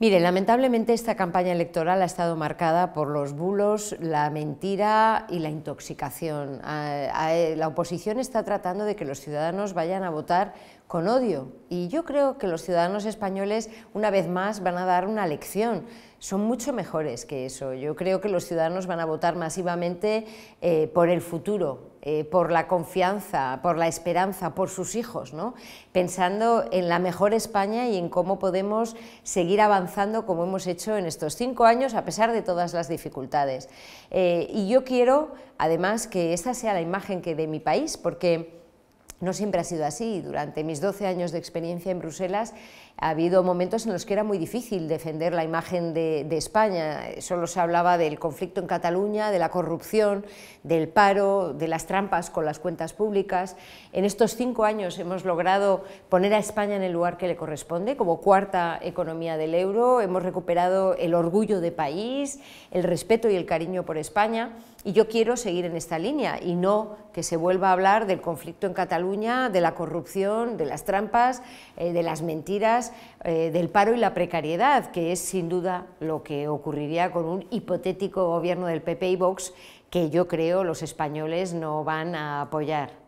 Mire, lamentablemente esta campaña electoral ha estado marcada por los bulos, la mentira y la intoxicación. Ah, ah, eh, la oposición está tratando de que los ciudadanos vayan a votar con odio y yo creo que los ciudadanos españoles una vez más van a dar una lección. Son mucho mejores que eso. Yo creo que los ciudadanos van a votar masivamente eh, por el futuro, eh, por la confianza, por la esperanza, por sus hijos, pensando en la mejor España y en cómo podemos seguir avanzando como hemos hecho en estos cinco años a pesar de todas las dificultades. Eh, y yo quiero, además, que esta sea la imagen que de mi país, porque no siempre ha sido así. Durante mis 12 años de experiencia en Bruselas ha habido momentos en los que era muy difícil defender la imagen de, España. Solo se hablaba del conflicto en Cataluña, de la corrupción, del paro, de las trampas con las cuentas públicas. En estos cinco años hemos logrado poner a España en el lugar que le corresponde, como cuarta economía del euro. Hemos recuperado el orgullo de país, el respeto y el cariño por España. Y yo quiero seguir en esta línea y no que se vuelva a hablar del conflicto en Cataluña de la corrupción, de las trampas, eh, de las mentiras, eh, del paro y la precariedad, que es sin duda lo que ocurriría con un hipotético gobierno del PP y Vox que yo creo los españoles no van a apoyar.